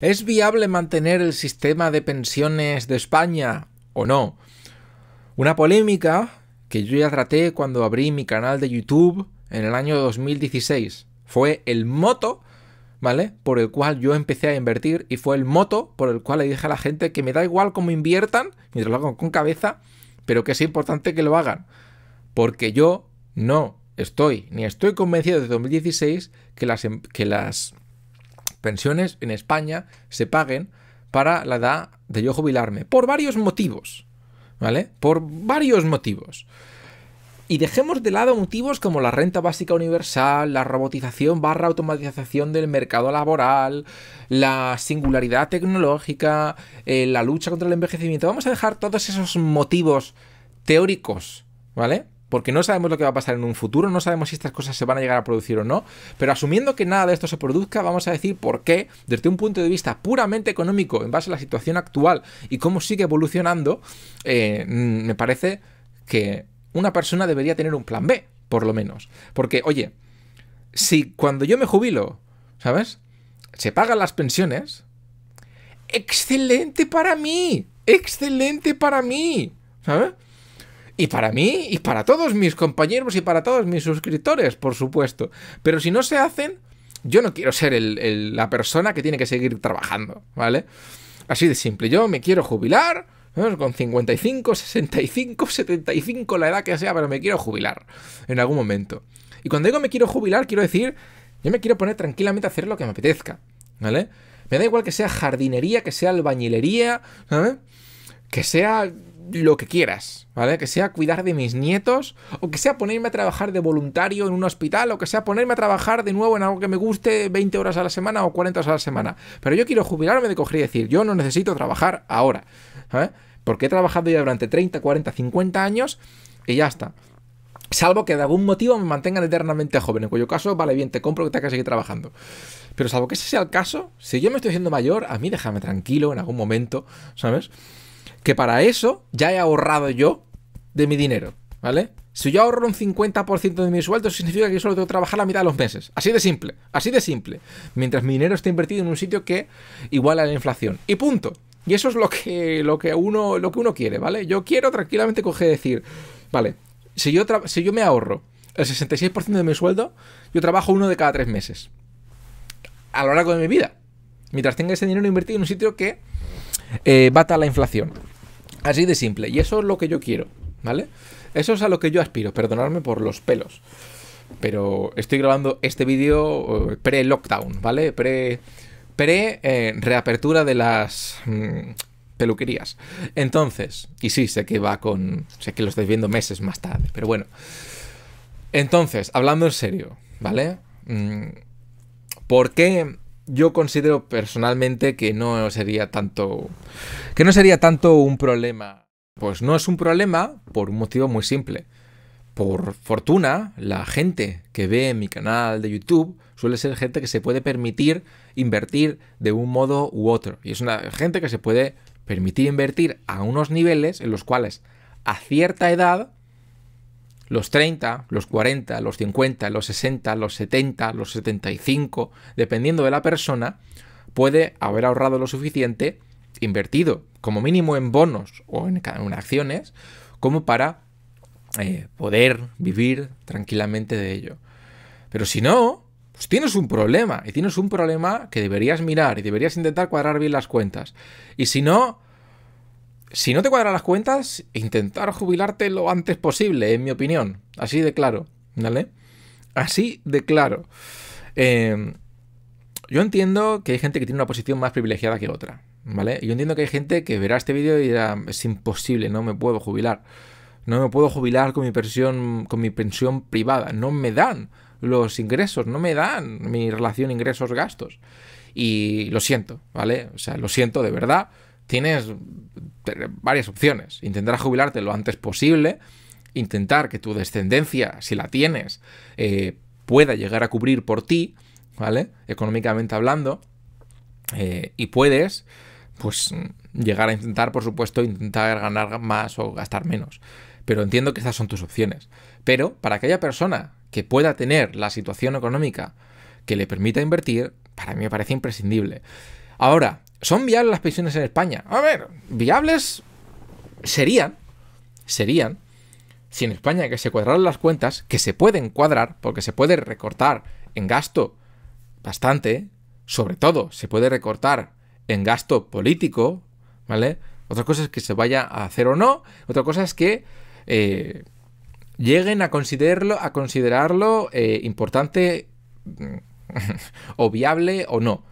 ¿Es viable mantener el sistema de pensiones de España o no? Una polémica que yo ya traté cuando abrí mi canal de YouTube en el año 2016. Fue el moto, ¿vale? Por el cual yo empecé a invertir y fue el moto por el cual le dije a la gente que me da igual cómo inviertan, mientras lo hagan con cabeza, pero que es importante que lo hagan. Porque yo no estoy, ni estoy convencido desde 2016 que las, em, que las pensiones en España se paguen para la edad de yo jubilarme, por varios motivos, ¿vale? Por varios motivos. Y dejemos de lado motivos como la renta básica universal, la robotización barra automatización del mercado laboral, la singularidad tecnológica, eh, la lucha contra el envejecimiento. Vamos a dejar todos esos motivos teóricos, ¿vale? porque no sabemos lo que va a pasar en un futuro, no sabemos si estas cosas se van a llegar a producir o no, pero asumiendo que nada de esto se produzca, vamos a decir por qué, desde un punto de vista puramente económico, en base a la situación actual y cómo sigue evolucionando, eh, mm, me parece que una persona debería tener un plan B, por lo menos. Porque, oye, si cuando yo me jubilo, ¿sabes? Se pagan las pensiones, excelente para mí, excelente para mí, ¿sabes? Y para mí, y para todos mis compañeros y para todos mis suscriptores, por supuesto. Pero si no se hacen, yo no quiero ser el, la persona que tiene que seguir trabajando, ¿vale? Así de simple. Yo me quiero jubilar, con 55, 65, 75, la edad que sea, pero me quiero jubilar en algún momento. Y cuando digo me quiero jubilar, quiero decir, yo me quiero poner tranquilamente a hacer lo que me apetezca, ¿vale? Me da igual que sea jardinería, que sea albañilería, ¿sabes? Que sea lo que quieras, ¿vale? Que sea cuidar de mis nietos, o que sea ponerme a trabajar de voluntario en un hospital, o que sea ponerme a trabajar de nuevo en algo que me guste 20 horas a la semana o 40 horas a la semana. Pero yo quiero jubilarme de coger y decir, yo no necesito trabajar ahora, ¿eh? Porque he trabajado ya durante 30, 40, 50 años y ya está. Salvo que de algún motivo me mantengan eternamente joven, en cuyo caso, vale bien, te compro que te que seguir trabajando. Pero salvo que ese sea el caso, si yo me estoy haciendo mayor, a mí déjame tranquilo en algún momento, ¿sabes? que para eso ya he ahorrado yo de mi dinero, ¿vale? Si yo ahorro un 50% de mi sueldo, significa que yo solo tengo que trabajar la mitad de los meses. Así de simple, así de simple. Mientras mi dinero está invertido en un sitio que iguala la inflación. Y punto. Y eso es lo que, lo que, uno, lo que uno quiere, ¿vale? Yo quiero tranquilamente coger y decir, vale, si yo, si yo me ahorro el 66% de mi sueldo, yo trabajo uno de cada tres meses. A lo largo de mi vida. Mientras tenga ese dinero invertido en un sitio que eh, bata la inflación. Así de simple. Y eso es lo que yo quiero, ¿vale? Eso es a lo que yo aspiro, perdonadme por los pelos. Pero estoy grabando este vídeo eh, pre-lockdown, ¿vale? Pre... Pre-reapertura eh, de las mm, peluquerías. Entonces, y sí, sé que va con... Sé que lo estáis viendo meses más tarde, pero bueno. Entonces, hablando en serio, ¿vale? Mm, ¿Por qué yo considero personalmente que no sería tanto que no sería tanto un problema. Pues no es un problema por un motivo muy simple. Por fortuna, la gente que ve mi canal de YouTube suele ser gente que se puede permitir invertir de un modo u otro. Y es una gente que se puede permitir invertir a unos niveles en los cuales a cierta edad los 30, los 40, los 50, los 60, los 70, los 75, dependiendo de la persona, puede haber ahorrado lo suficiente, invertido como mínimo en bonos o en, acciones, como para eh, poder vivir tranquilamente de ello. Pero si no, pues tienes un problema, y tienes un problema que deberías mirar, y deberías intentar cuadrar bien las cuentas. Y si no, si no te cuadran las cuentas, intentar jubilarte lo antes posible, en mi opinión. Así de claro, ¿vale? Así de claro. Em, yo entiendo que hay gente que tiene una posición más privilegiada que otra, ¿vale? Yo entiendo que hay gente que verá este vídeo y dirá, es imposible, no me puedo jubilar. No me puedo jubilar con mi pensión, con mi pensión privada. No me dan los ingresos, no me dan mi relación ingresos-gastos. Y lo siento, ¿vale? O sea, lo siento de verdad tienes eh, varias opciones. Intentar jubilarte lo antes posible, intentar que tu descendencia, si la tienes, eh, pueda llegar a cubrir por ti, ¿vale? Económicamente hablando, eh, y puedes, pues, llegar a intentar, por supuesto, intentar ganar más o gastar menos. Pero entiendo que esas son tus opciones. Pero para aquella persona que pueda tener la situación económica que le permita invertir, para mí me parece imprescindible. Ahora, ¿Son viables las pensiones en España? A ver, viables serían, serían, si en España que se cuadraran las cuentas, que se pueden cuadrar, porque se puede recortar en gasto bastante, sobre todo se puede recortar en gasto político, ¿vale? Otra cosa es que se vaya a hacer o no, otra cosa es que eh, lleguen a considerarlo, a considerarlo eh, importante o viable o no,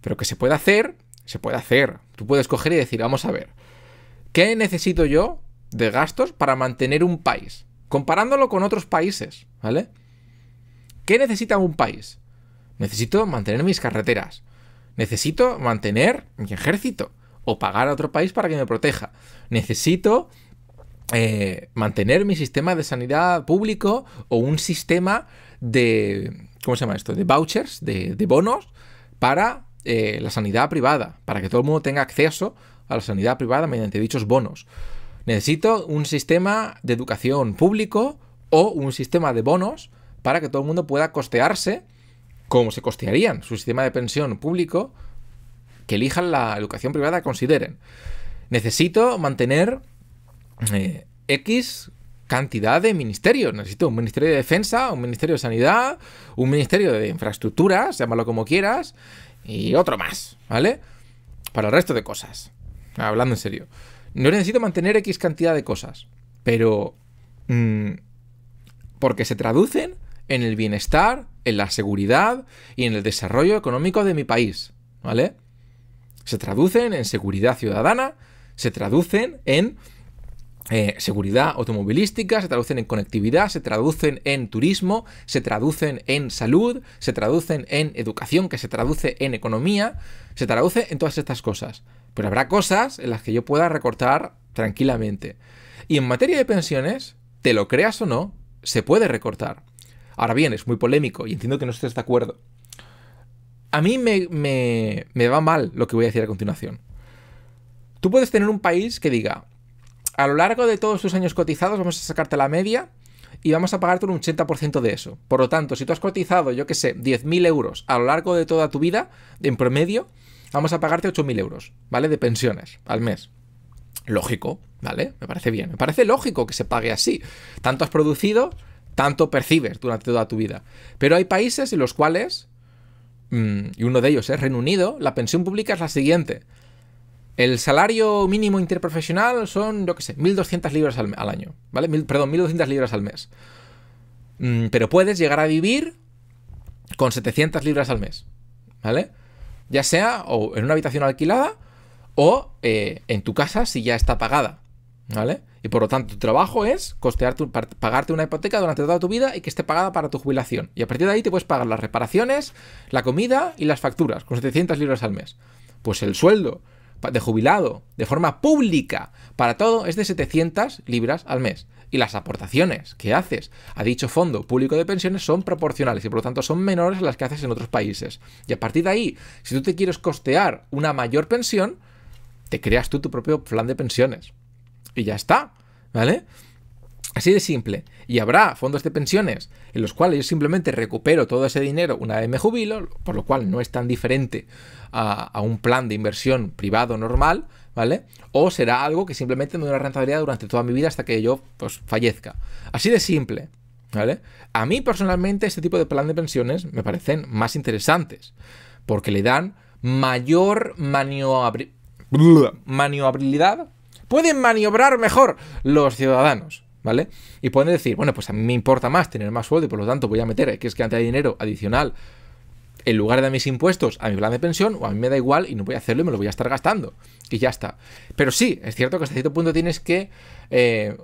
pero que se pueda hacer se puede hacer. Tú puedes coger y decir, vamos a ver, ¿qué necesito yo de gastos para mantener un país? Comparándolo con otros países, ¿vale? ¿Qué necesita un país? Necesito mantener mis carreteras. Necesito mantener mi ejército. O pagar a otro país para que me proteja. Necesito eh, mantener mi sistema de sanidad público o un sistema de... ¿Cómo se llama esto? De vouchers, de, de bonos para eh, la sanidad privada, para que todo el mundo tenga acceso a la sanidad privada mediante dichos bonos. Necesito un sistema de educación público o un sistema de bonos para que todo el mundo pueda costearse como se costearían su sistema de pensión público, que elijan la educación privada que consideren. Necesito mantener eh, X cantidad de ministerios. Necesito un ministerio de defensa, un ministerio de sanidad, un ministerio de infraestructuras, llámalo como quieras, y otro más, ¿vale? Para el resto de cosas. Hablando en serio. No necesito mantener X cantidad de cosas, pero... Mm, porque se traducen en el bienestar, en la seguridad y en el desarrollo económico de mi país, ¿vale? Se traducen en seguridad ciudadana, se traducen en eh, seguridad automovilística, se traducen en conectividad, se traducen en turismo, se traducen en salud, se traducen en educación, que se traduce en economía, se traduce en todas estas cosas. Pero habrá cosas en las que yo pueda recortar tranquilamente. Y en materia de pensiones, te lo creas o no, se puede recortar. Ahora bien, es muy polémico y entiendo que no estés de acuerdo. A mí me, me, me va mal lo que voy a decir a continuación. Tú puedes tener un país que diga, a lo largo de todos tus años cotizados vamos a sacarte la media y vamos a pagarte un 80% de eso. Por lo tanto, si tú has cotizado, yo qué sé, 10.000 euros a lo largo de toda tu vida, en promedio, vamos a pagarte 8.000 euros, ¿vale? De pensiones al mes. Lógico, ¿vale? Me parece bien. Me parece lógico que se pague así. Tanto has producido, tanto percibes durante toda tu vida. Pero hay países en los cuales, mm, y uno de ellos es Reino Unido, la pensión pública es la siguiente. El salario mínimo interprofesional son, yo qué sé, 1.200 libras al, año, ¿vale? Mil, perdón, 1.200 libras al mes. Mm, pero puedes llegar a vivir con 700 libras al mes, ¿vale? Ya sea o en una habitación alquilada o eh, en tu casa si ya está pagada, ¿vale? Y por lo tanto, tu trabajo es costear tu, pagarte una hipoteca durante toda tu vida y que esté pagada para tu jubilación. Y a partir de ahí te puedes pagar las reparaciones, la comida y las facturas, con 700 libras al mes. Pues el sueldo de jubilado de forma pública para todo es de 700 libras al mes. Y las aportaciones que haces a dicho fondo público de pensiones son proporcionales y por lo tanto son menores a las que haces en otros países. Y a partir de ahí, si tú te quieres costear una mayor pensión, te creas tú tu propio plan de pensiones. Y ya está, ¿vale? Así de simple. Y habrá fondos de pensiones en los cuales yo simplemente recupero todo ese dinero una vez me jubilo, por lo cual no es tan diferente a, un plan de inversión privado normal, ¿vale? O será algo que simplemente me da una rentabilidad durante toda mi vida hasta que yo pues, fallezca. Así de simple. ¿Vale? A mí personalmente este tipo de plan de pensiones me parecen más interesantes porque le dan mayor maniobra... Pueden maniobrar mejor los ciudadanos. ¿vale? Y pueden decir, bueno, pues a mí me importa más tener más sueldo y por lo tanto voy a meter que es que de dinero adicional en lugar de mis impuestos a mi plan de pensión o a mí me da igual y no voy a hacerlo y me lo voy a estar gastando. Y ya está. Pero sí, es cierto que hasta cierto punto tienes que eh,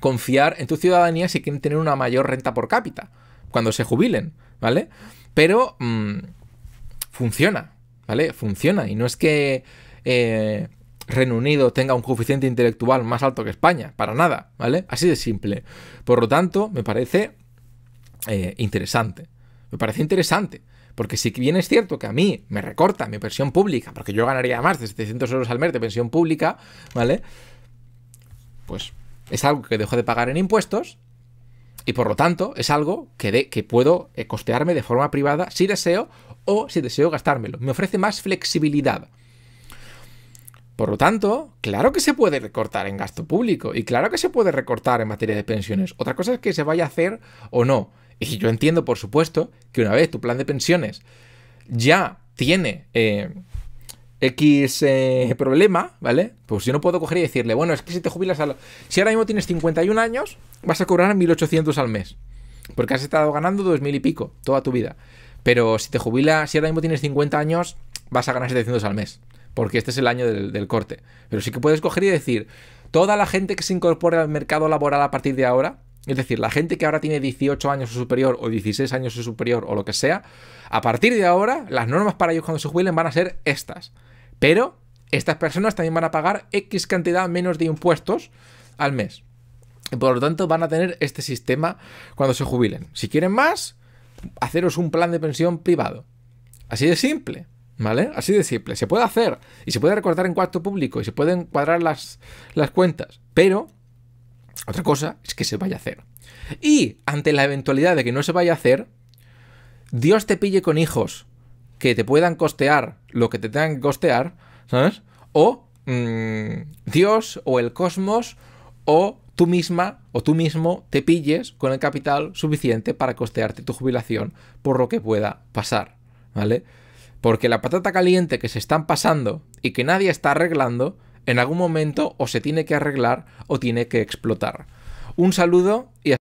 confiar en tu ciudadanía si quieren tener una mayor renta por cápita cuando se jubilen, ¿vale? Pero mm, funciona, ¿vale? Funciona y no es que... Eh, Reino Unido tenga un coeficiente intelectual más alto que España, para nada, ¿vale? Así de simple. Por lo tanto, me parece eh, interesante. Me parece interesante. Porque si bien es cierto que a mí me recorta mi pensión pública, porque yo ganaría más de 700 euros al mes de pensión pública, ¿vale? Pues es algo que dejo de pagar en impuestos y por lo tanto es algo que, de, que puedo eh, costearme de forma privada si deseo o si deseo gastármelo. Me ofrece más flexibilidad. Por lo tanto, claro que se puede recortar en gasto público y claro que se puede recortar en materia de pensiones. Otra cosa es que se vaya a hacer o no. Y yo entiendo, por supuesto, que una vez tu plan de pensiones ya tiene eh, X eh, problema, ¿vale? Pues yo no puedo coger y decirle, bueno, es que si te jubilas a... Si ahora mismo tienes 51 años, vas a cobrar 1.800 al mes. Porque has estado ganando 2.000 y pico toda tu vida. Pero si te jubilas, si ahora mismo tienes 50 años, vas a ganar 700 al mes porque este es el año del, corte. Pero sí que puedes coger y decir, toda la gente que se incorpore al mercado laboral a partir de ahora, es decir, la gente que ahora tiene 18 años o superior o 16 años o superior o lo que sea, a partir de ahora las normas para ellos cuando se jubilen van a ser estas. Pero estas personas también van a pagar X cantidad menos de impuestos al mes. Y por lo tanto van a tener este sistema cuando se jubilen. Si quieren más, haceros un plan de pensión privado. Así de simple. ¿Vale? Así de simple. Se puede hacer y se puede recortar en cuarto público y se pueden cuadrar las, las cuentas, pero otra cosa es que se vaya a hacer. Y ante la eventualidad de que no se vaya a hacer, Dios te pille con hijos que te puedan costear lo que te tengan que costear, ¿sabes? O mm, Dios o el cosmos o tú misma o tú mismo te pilles con el capital suficiente para costearte tu jubilación por lo que pueda pasar, ¿vale? Porque la patata caliente que se están pasando y que nadie está arreglando, en algún momento o se tiene que arreglar o tiene que explotar. Un saludo y hasta